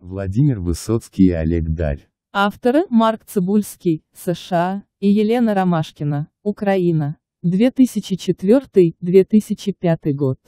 Владимир Высоцкий и Олег Даль. Авторы – Марк Цибульский, США, и Елена Ромашкина, Украина, 2004-2005 год.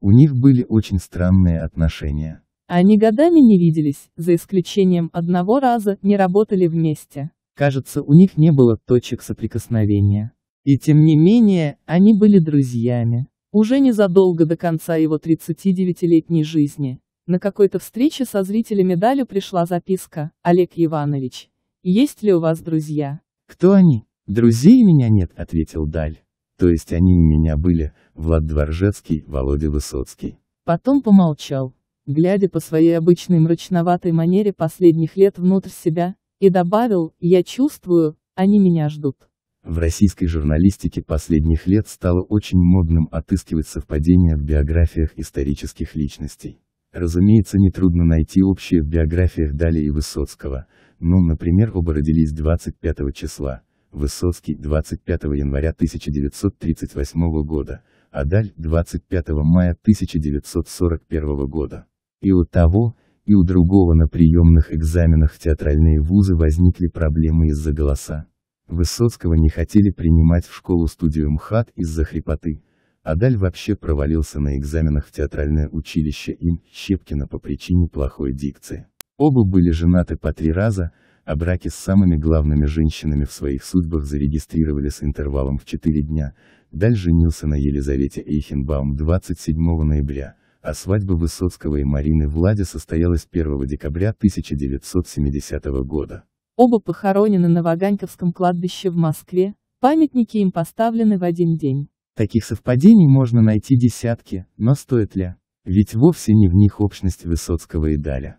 У них были очень странные отношения. Они годами не виделись, за исключением одного раза, не работали вместе. Кажется, у них не было точек соприкосновения. И тем не менее, они были друзьями. Уже незадолго до конца его 39-летней жизни, на какой-то встрече со зрителями Далю пришла записка. Олег Иванович, есть ли у вас друзья? Кто они? Друзей у меня нет, ответил Даль. То есть они у меня были, Влад Дворжецкий, Володя Высоцкий. Потом помолчал, глядя по своей обычной мрачноватой манере последних лет внутрь себя, и добавил, я чувствую, они меня ждут. В российской журналистике последних лет стало очень модным отыскивать совпадения в биографиях исторических личностей. Разумеется, нетрудно найти общее в биографиях Дали и Высоцкого, ну, например, оба родились 25 числа, Высоцкий 25 января 1938 года, а Даль 25 мая 1941 года. И у того, и у другого на приемных экзаменах в театральные вузы возникли проблемы из-за голоса. Высоцкого не хотели принимать в школу-студию МХАТ из-за хрипоты, Адаль вообще провалился на экзаменах в театральное училище им Щепкина по причине плохой дикции. Оба были женаты по три раза, а браки с самыми главными женщинами в своих судьбах зарегистрировали с интервалом в 4 дня, Даль женился на Елизавете Эйхенбаум 27 ноября, а свадьба Высоцкого и Марины Влади состоялась 1 декабря 1970 года. Оба похоронены на Ваганьковском кладбище в Москве, памятники им поставлены в один день. Таких совпадений можно найти десятки, но стоит ли? Ведь вовсе не в них общность Высоцкого и Даля.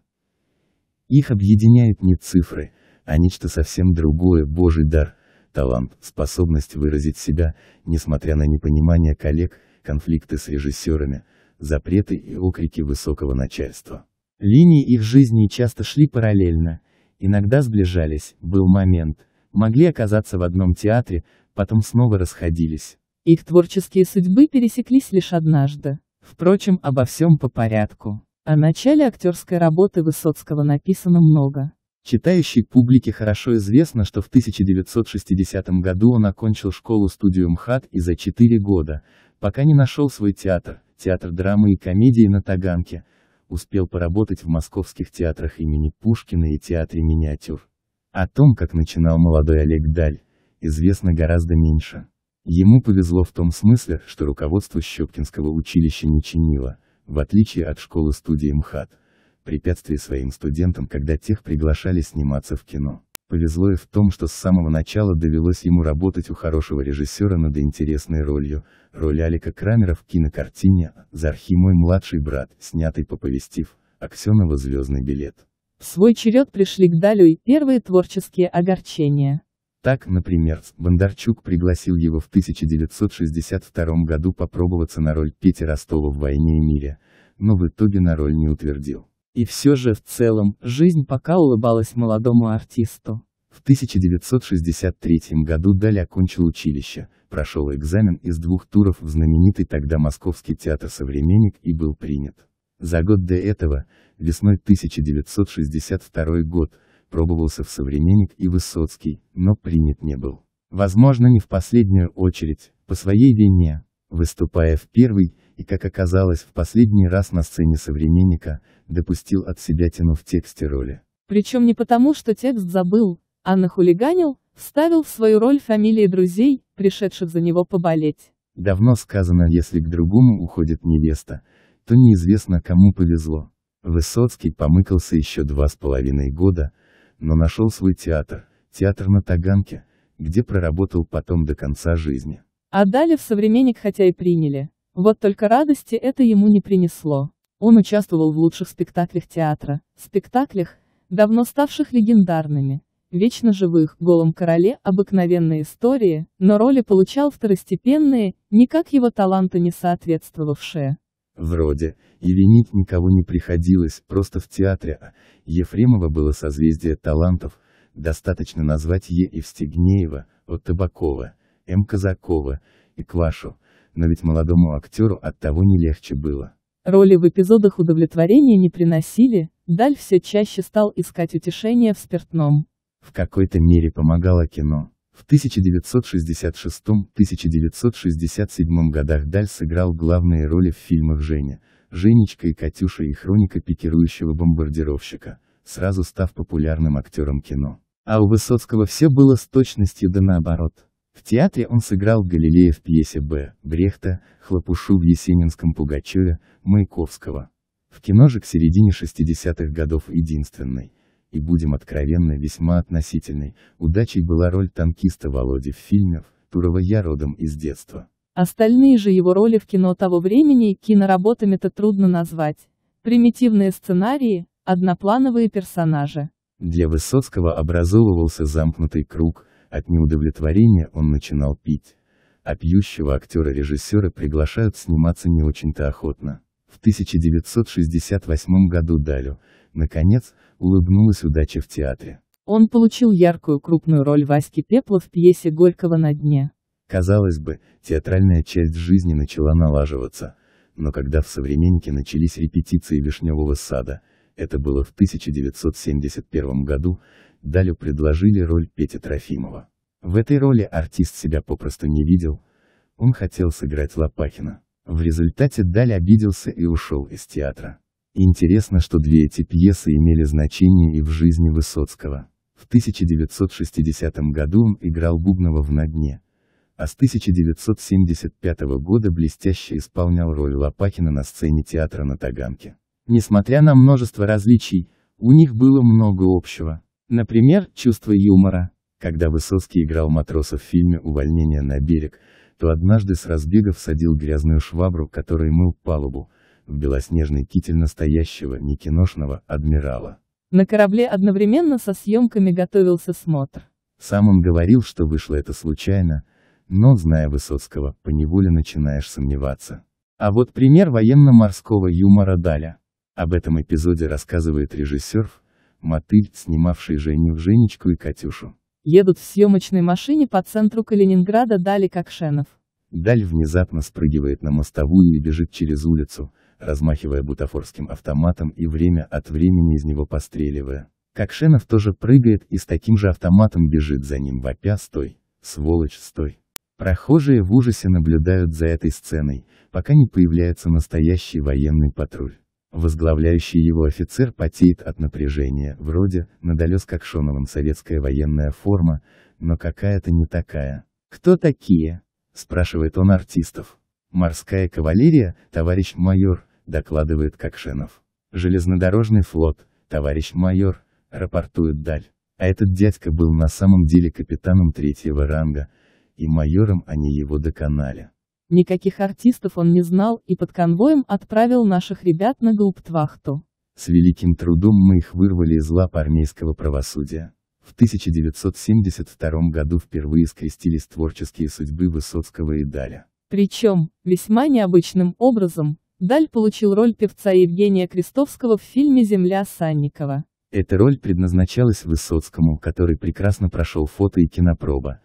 Их объединяют не цифры, а нечто совсем другое, божий дар, талант, способность выразить себя, несмотря на непонимание коллег, конфликты с режиссерами, запреты и окрики высокого начальства. Линии их жизни часто шли параллельно, иногда сближались, был момент, могли оказаться в одном театре, потом снова расходились. Их творческие судьбы пересеклись лишь однажды. Впрочем, обо всем по порядку. О начале актерской работы Высоцкого написано много. Читающей публике хорошо известно, что в 1960 году он окончил школу-студию МХАТ и за 4 года, пока не нашел свой театр, театр драмы и комедии на Таганке, успел поработать в московских театрах имени Пушкина и театре миниатюр. О том, как начинал молодой Олег Даль, известно гораздо меньше. Ему повезло в том смысле, что руководство Щепкинского училища не чинило, в отличие от школы-студии МХАТ, препятствий своим студентам, когда тех приглашали сниматься в кино. Повезло и в том, что с самого начала довелось ему работать у хорошего режиссера над интересной ролью, роль Алика Крамера в кинокартине «Зархи мой младший брат», снятой по повести Аксенова «Звездный билет». В свой черед пришли к Далю и первые творческие огорчения. Так, например, Бондарчук пригласил его в 1962 году попробоваться на роль Пети Ростова в «Войне и мире», но в итоге на роль не утвердил. И все же, в целом, жизнь пока улыбалась молодому артисту. В 1963 году Даль окончил училище, прошел экзамен из двух туров в знаменитый тогда Московский театр «Современник» и был принят. За год до этого, весной 1962 год, пробовался в «Современник» и «Высоцкий», но принят не был. Возможно не в последнюю очередь, по своей вине, выступая в первый, и как оказалось в последний раз на сцене «Современника», допустил от себя тяну в тексте роли. Причем не потому, что текст забыл, а нахулиганил, вставил в свою роль фамилии друзей, пришедших за него поболеть. Давно сказано, если к другому уходит невеста, то неизвестно кому повезло. Высоцкий помыкался еще два с половиной года, но нашел свой театр, театр на Таганке, где проработал потом до конца жизни. Отдали в современник хотя и приняли, вот только радости это ему не принесло. Он участвовал в лучших спектаклях театра, спектаклях, давно ставших легендарными, вечно живых, голом короле, обыкновенные истории, но роли получал второстепенные, никак его таланта не соответствовавшие. Вроде, и винить никого не приходилось, просто в театре а Ефремова было созвездие талантов, достаточно назвать Е. Евстигнеева, от Табакова, М. Казакова и Квашу, но ведь молодому актеру от того не легче было. Роли в эпизодах удовлетворения не приносили, Даль все чаще стал искать утешение в спиртном. В какой-то мере помогало кино. В 1966-1967 годах Даль сыграл главные роли в фильмах «Женя», «Женечка» и «Катюша» и «Хроника пикирующего бомбардировщика», сразу став популярным актером кино. А у Высоцкого все было с точностью да наоборот. В театре он сыграл Галилея в пьесе Б. Брехта, Хлопушу в Есенинском Пугачеве, Маяковского. В кино же к середине 60-х годов единственный, и будем откровенны, весьма относительной, удачей была роль танкиста Володи в фильмах, которого я родом из детства. Остальные же его роли в кино того времени и киноработами-то трудно назвать. Примитивные сценарии, одноплановые персонажи. Для Высоцкого образовывался замкнутый круг, от неудовлетворения он начинал пить. А пьющего актера-режиссера приглашают сниматься не очень-то охотно. В 1968 году Далю, Наконец, улыбнулась удача в театре. Он получил яркую крупную роль Васьки Пепла в пьесе Горького на дне. Казалось бы, театральная часть жизни начала налаживаться, но когда в «Современнике» начались репетиции «Вишневого сада», это было в 1971 году, Далю предложили роль Пети Трофимова. В этой роли артист себя попросту не видел, он хотел сыграть Лопахина. В результате Даль обиделся и ушел из театра. Интересно, что две эти пьесы имели значение и в жизни Высоцкого. В 1960 году он играл Бубнова в «На дне», а с 1975 года блестяще исполнял роль Лопахина на сцене театра на Таганке. Несмотря на множество различий, у них было много общего. Например, чувство юмора. Когда Высоцкий играл матроса в фильме «Увольнение на берег», то однажды с разбега всадил грязную швабру, которой мыл палубу, в белоснежный китель настоящего не киношного адмирала. На корабле одновременно со съемками готовился смотр. Сам он говорил, что вышло это случайно, но, зная Высоцкого, поневоле начинаешь сомневаться. А вот пример военно-морского юмора Даля. Об этом эпизоде рассказывает режиссер Мотыль, снимавший Женю, Женечку и Катюшу. Едут в съемочной машине по центру Калининграда Дали Кокшенов. Даль внезапно спрыгивает на мостовую и бежит через улицу, размахивая бутафорским автоматом и время от времени из него постреливая. Кокшенов тоже прыгает и с таким же автоматом бежит за ним вопя «Стой! Сволочь, стой!». Прохожие в ужасе наблюдают за этой сценой, пока не появляется настоящий военный патруль. Возглавляющий его офицер потеет от напряжения, вроде, надолез Кокшоновым советская военная форма, но какая-то не такая. «Кто такие?» – спрашивает он артистов. «Морская кавалерия, товарищ майор», докладывает Кокшенов. Железнодорожный флот, товарищ майор, рапортует Даль. А этот дядька был на самом деле капитаном третьего ранга, и майором они его доконали. Никаких артистов он не знал и под конвоем отправил наших ребят на гауптвахту. С великим трудом мы их вырвали из лап армейского правосудия. В 1972 году впервые скрестились творческие судьбы Высоцкого и Даля. Причем, весьма необычным образом, Даль получил роль певца Евгения Крестовского в фильме «Земля Санникова». Эта роль предназначалась Высоцкому, который прекрасно прошел фото и кинопроба,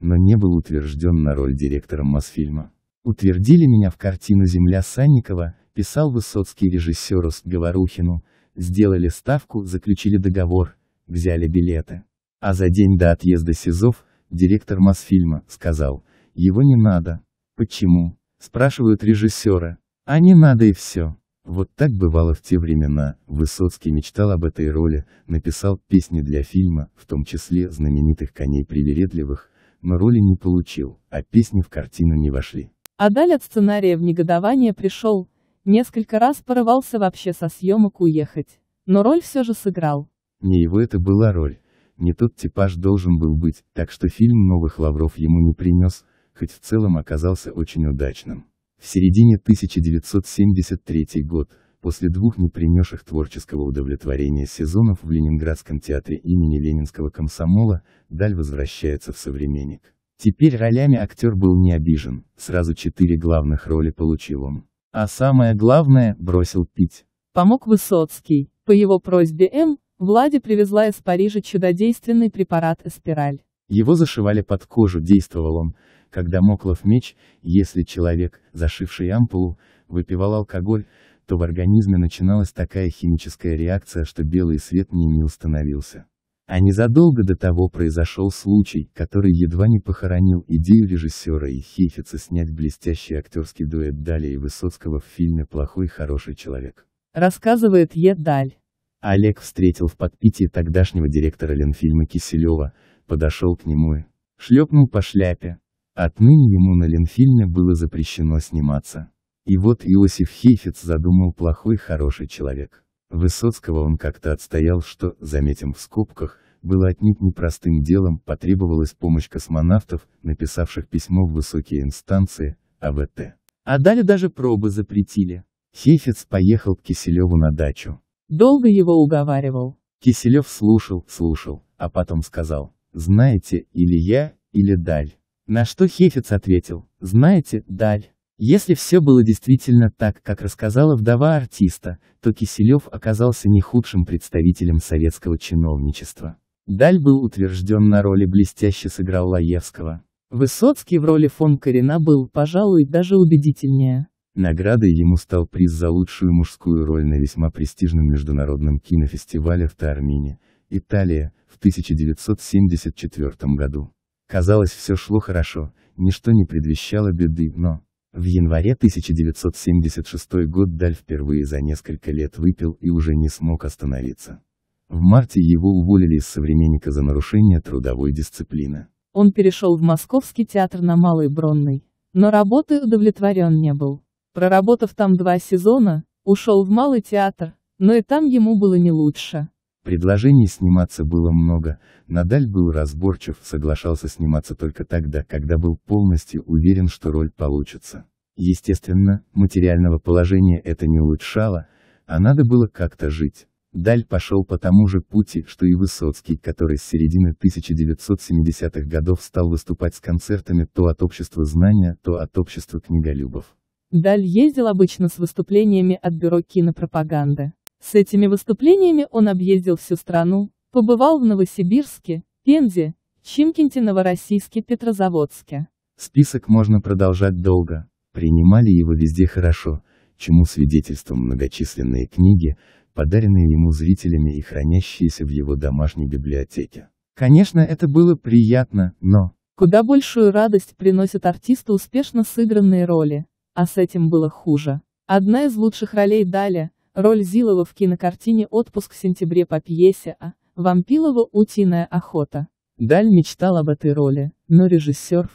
но не был утвержден на роль директором Мосфильма. «Утвердили меня в картину «Земля Санникова», писал Высоцкий режиссеру Сговорухину, сделали ставку, заключили договор, взяли билеты. А за день до отъезда СИЗОВ, директор Мосфильма, сказал, его не надо. Почему? Спрашивают режиссера, а не надо и все. Вот так бывало в те времена, Высоцкий мечтал об этой роли, написал песни для фильма, в том числе знаменитых «Коней прилередливых», но роли не получил, а песни в картину не вошли. А даль от сценария в негодование пришел, несколько раз порывался вообще со съемок уехать, но роль все же сыграл. Не его это была роль, не тот типаж должен был быть, так что фильм новых лавров ему не принес, хоть в целом оказался очень удачным. В середине 1973 год, после двух не принесших творческого удовлетворения сезонов в Ленинградском театре имени Ленинского комсомола, Даль возвращается в «Современник». Теперь ролями актер был не обижен, сразу четыре главных роли получил он. А самое главное, бросил пить. Помог Высоцкий. По его просьбе М, Влади привезла из Парижа чудодейственный препарат «Эспираль». Его зашивали под кожу, действовал он, когда моклов меч, если человек, зашивший ампулу, выпивал алкоголь, то в организме начиналась такая химическая реакция, что белый свет не не становился. А незадолго до того произошел случай, который едва не похоронил идею режиссера и Хейфица снять блестящий актерский дуэт Даля и Высоцкого в фильме «Плохой хороший человек». Рассказывает Е. Даль. Олег встретил в подпитии тогдашнего директора Ленфильма Киселева, подошел к нему и шлепнул по шляпе. Отныне ему на Ленфильме было запрещено сниматься. И вот Иосиф Хейфец задумал плохой хороший человек. Высоцкого он как-то отстоял, что, заметим в скобках, было отнюдь непростым делом, потребовалась помощь космонавтов, написавших письмо в высокие инстанции, АВТ. А, а далее даже пробы запретили. Хейфец поехал к Киселеву на дачу. Долго его уговаривал. Киселев слушал, слушал, а потом сказал, знаете, или я, или даль. На что Хефец ответил, знаете, Даль, если все было действительно так, как рассказала вдова артиста, то Киселев оказался не худшим представителем советского чиновничества. Даль был утвержден на роли блестяще сыграл Лаевского. Высоцкий в роли фон Карина был, пожалуй, даже убедительнее. Наградой ему стал приз за лучшую мужскую роль на весьма престижном международном кинофестивале в Тармине, Италия, в 1974 году. Казалось, все шло хорошо, ничто не предвещало беды, но... В январе 1976 год Даль впервые за несколько лет выпил и уже не смог остановиться. В марте его уволили из «Современника» за нарушение трудовой дисциплины. Он перешел в Московский театр на Малой Бронной, но работы удовлетворен не был. Проработав там два сезона, ушел в Малый театр, но и там ему было не лучше. Предложений сниматься было много, Надаль был разборчив, соглашался сниматься только тогда, когда был полностью уверен, что роль получится. Естественно, материального положения это не улучшало, а надо было как-то жить. Даль пошел по тому же пути, что и Высоцкий, который с середины 1970-х годов стал выступать с концертами то от общества знания, то от общества книголюбов. Даль ездил обычно с выступлениями от бюро кинопропаганды. С этими выступлениями он объездил всю страну, побывал в Новосибирске, Пензе, Чимкинте, Новороссийске, Петрозаводске. Список можно продолжать долго. Принимали его везде хорошо, чему свидетельством многочисленные книги, подаренные ему зрителями и хранящиеся в его домашней библиотеке. Конечно, это было приятно, но... Куда большую радость приносят артисту успешно сыгранные роли, а с этим было хуже. Одна из лучших ролей Даля – Роль Зилова в кинокартине «Отпуск в сентябре» по пьесе А. Вампилова «Утиная охота». Даль мечтал об этой роли, но режиссер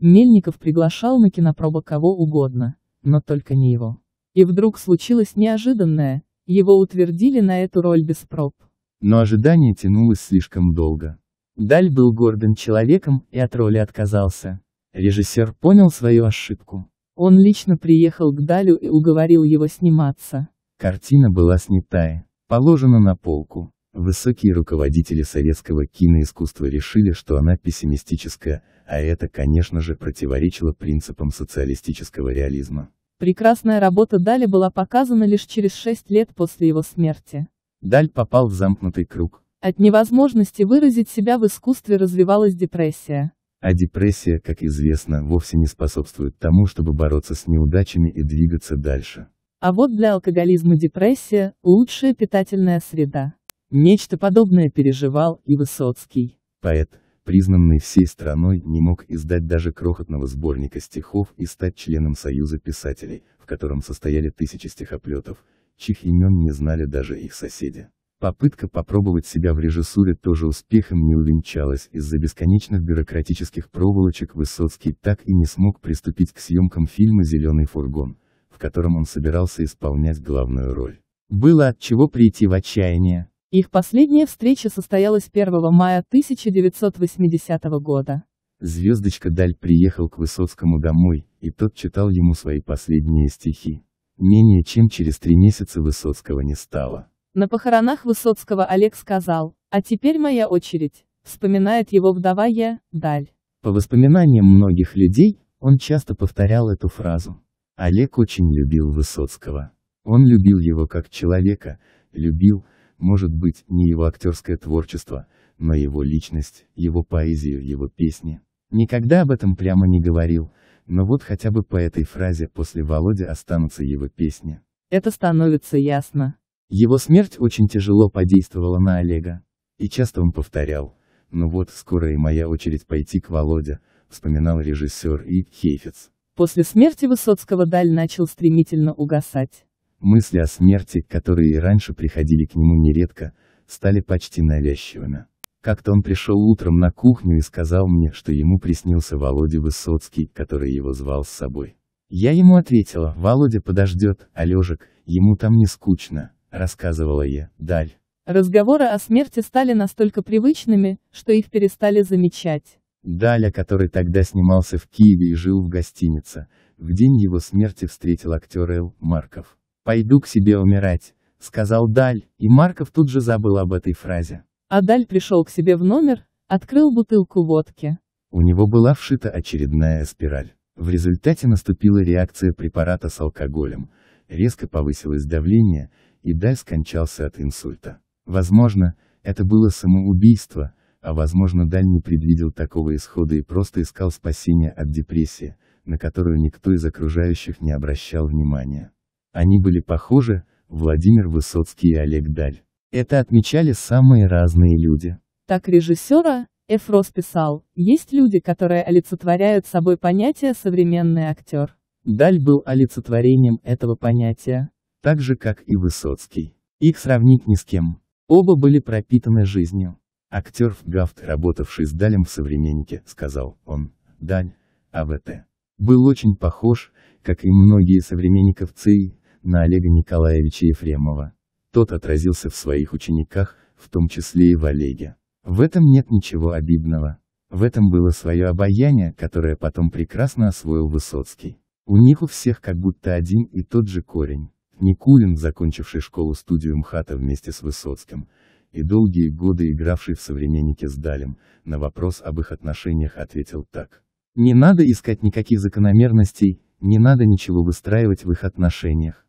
Мельников приглашал на кинопробу кого угодно, но только не его. И вдруг случилось неожиданное, его утвердили на эту роль без проб. Но ожидание тянулось слишком долго. Даль был гордым человеком и от роли отказался. Режиссер понял свою ошибку. Он лично приехал к Далю и уговорил его сниматься. Картина была снятая, положена на полку. Высокие руководители советского киноискусства решили, что она пессимистическая, а это, конечно же, противоречило принципам социалистического реализма. Прекрасная работа Дали была показана лишь через шесть лет после его смерти. Даль попал в замкнутый круг. От невозможности выразить себя в искусстве развивалась депрессия. А депрессия, как известно, вовсе не способствует тому, чтобы бороться с неудачами и двигаться дальше. А вот для алкоголизма депрессия – лучшая питательная среда. Нечто подобное переживал и Высоцкий. Поэт, признанный всей страной, не мог издать даже крохотного сборника стихов и стать членом Союза писателей, в котором состояли тысячи стихоплетов, чьих имен не знали даже их соседи. Попытка попробовать себя в режиссуре тоже успехом не увенчалась из-за бесконечных бюрократических проволочек Высоцкий так и не смог приступить к съемкам фильма «Зеленый фургон», котором он собирался исполнять главную роль. Было от чего прийти в отчаяние. Их последняя встреча состоялась 1 мая 1980 года. Звездочка Даль приехал к Высоцкому домой, и тот читал ему свои последние стихи. Менее чем через три месяца Высоцкого не стало. На похоронах Высоцкого Олег сказал, «А теперь моя очередь», вспоминает его вдова Я, Даль. По воспоминаниям многих людей, он часто повторял эту фразу. Олег очень любил Высоцкого. Он любил его как человека, любил, может быть, не его актерское творчество, но его личность, его поэзию, его песни. Никогда об этом прямо не говорил, но вот хотя бы по этой фразе после Володи останутся его песни. Это становится ясно. Его смерть очень тяжело подействовала на Олега. И часто он повторял, ну вот, скоро и моя очередь пойти к Володе, вспоминал режиссер И. Хейфец. После смерти Высоцкого даль начал стремительно угасать. Мысли о смерти, которые и раньше приходили к нему нередко, стали почти навязчивыми. Как-то он пришел утром на кухню и сказал мне, что ему приснился Володя Высоцкий, который его звал с собой. Я ему ответила, Володя подождет, Олежек, а ему там не скучно, рассказывала я, даль. Разговоры о смерти стали настолько привычными, что их перестали замечать. Даля, который тогда снимался в Киеве и жил в гостинице, в день его смерти встретил актер Эл. Марков. «Пойду к себе умирать», — сказал Даль, и Марков тут же забыл об этой фразе. А Даль пришел к себе в номер, открыл бутылку водки. У него была вшита очередная спираль. В результате наступила реакция препарата с алкоголем, резко повысилось давление, и Даль скончался от инсульта. Возможно, это было самоубийство, а возможно Даль не предвидел такого исхода и просто искал спасения от депрессии, на которую никто из окружающих не обращал внимания. Они были похожи, Владимир Высоцкий и Олег Даль. Это отмечали самые разные люди. Так режиссера, Эфрос писал, есть люди, которые олицетворяют собой понятие «современный актер». Даль был олицетворением этого понятия, так же как и Высоцкий. Их сравнить ни с кем. Оба были пропитаны жизнью. Актер Гафт, работавший с Далем в «Современнике», сказал, он, Даль, АВТ. Был очень похож, как и многие современников ЦИ, на Олега Николаевича Ефремова. Тот отразился в своих учениках, в том числе и в Олеге. В этом нет ничего обидного. В этом было свое обаяние, которое потом прекрасно освоил Высоцкий. У них у всех как будто один и тот же корень. Никулин, закончивший школу-студию МХАТа вместе с Высоцким, и долгие годы игравший в «Современнике» с Далем, на вопрос об их отношениях ответил так. «Не надо искать никаких закономерностей, не надо ничего выстраивать в их отношениях.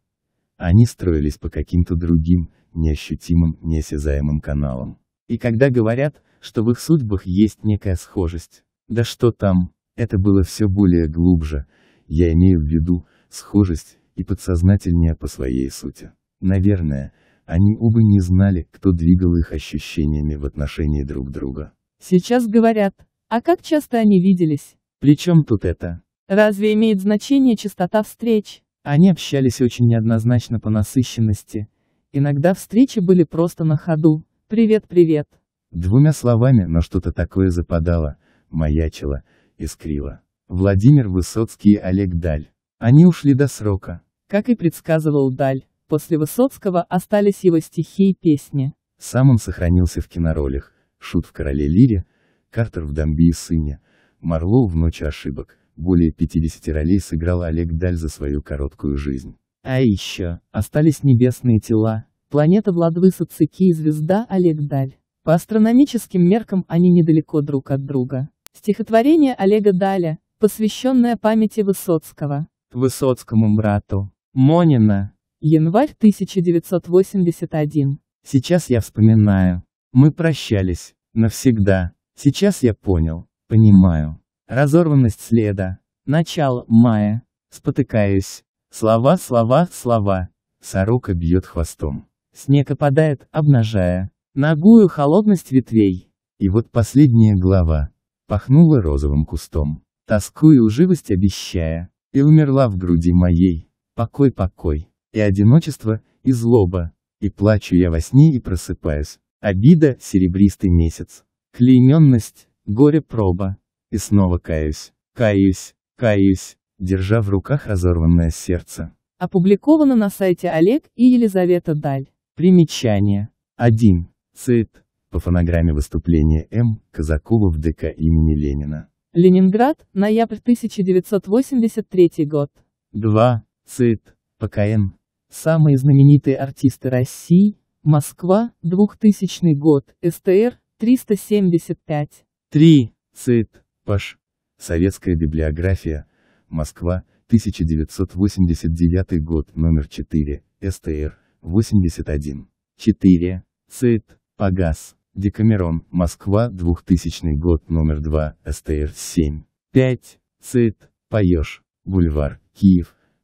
Они строились по каким-то другим, неощутимым, неосязаемым каналам. И когда говорят, что в их судьбах есть некая схожесть, да что там, это было все более глубже, я имею в виду, схожесть, и подсознательнее по своей сути. Наверное, они оба не знали, кто двигал их ощущениями в отношении друг друга. Сейчас говорят, а как часто они виделись? Причем тут это? Разве имеет значение частота встреч? Они общались очень неоднозначно по насыщенности. Иногда встречи были просто на ходу. Привет, привет. Двумя словами, но что-то такое западало, маячило, искрило. Владимир Высоцкий и Олег Даль. Они ушли до срока. Как и предсказывал Даль после Высоцкого остались его стихи и песни. Сам он сохранился в киноролях «Шут в короле Лире», «Картер в Дамби и сыне», «Марлоу в ночи ошибок». Более 50 ролей сыграл Олег Даль за свою короткую жизнь. А еще, остались небесные тела, планета Влад Высоцки и звезда Олег Даль. По астрономическим меркам они недалеко друг от друга. Стихотворение Олега Даля, посвященное памяти Высоцкого. Высоцкому брату. Монина. Январь 1981. Сейчас я вспоминаю. Мы прощались. Навсегда. Сейчас я понял. Понимаю. Разорванность следа. Начало мая. Спотыкаюсь. Слова, слова, слова. Сорока бьет хвостом. Снег опадает, обнажая. Ногую холодность ветвей. И вот последняя глава. Пахнула розовым кустом. тоску и живость обещая. И умерла в груди моей. Покой, покой и одиночество, и злоба. И плачу я во сне и просыпаюсь. Обида, серебристый месяц. Клейменность, горе-проба. И снова каюсь, каюсь, каюсь, держа в руках разорванное сердце. Опубликовано на сайте Олег и Елизавета Даль. Примечание. 1. Цит. По фонограмме выступления М. Казакова в ДК имени Ленина. Ленинград, ноябрь 1983 год. 2. Цит. ПКН. Самые знаменитые артисты России, Москва, 2000 год, СТР, 375. 3. Цит. Паш. Советская библиография. Москва, 1989 год, номер 4, СТР, 81. 4. Цит. Погас. Декамерон, Москва, 2000 год, номер 2, СТР, 7. 5. Цит. Поешь. Бульвар, Киев,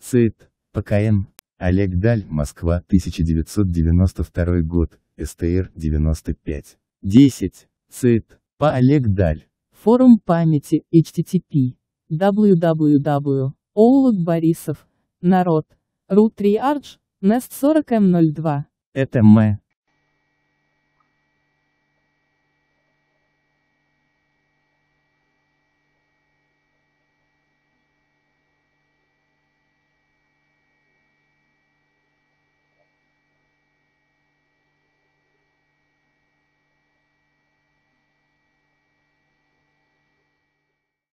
ЦИТ, ПКН Олег Даль, Москва, 1992 год, СТР, 95. 10. ЦИТ, по Олег Даль. Форум памяти, http, www, Оулок Борисов, Народ, Ру 3 ардж Нест 40М02. Это мы.